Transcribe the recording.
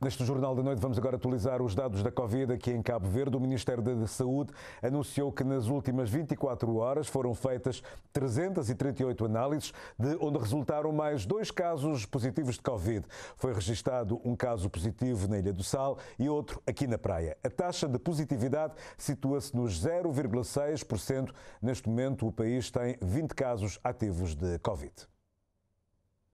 Neste Jornal da Noite vamos agora atualizar os dados da Covid aqui em Cabo Verde. O Ministério da Saúde anunciou que nas últimas 24 horas foram feitas 338 análises, de onde resultaram mais dois casos positivos de Covid. Foi registado um caso positivo na Ilha do Sal e outro aqui na praia. A taxa de positividade situa-se nos 0,6%. Neste momento, o país tem 20 casos ativos de Covid.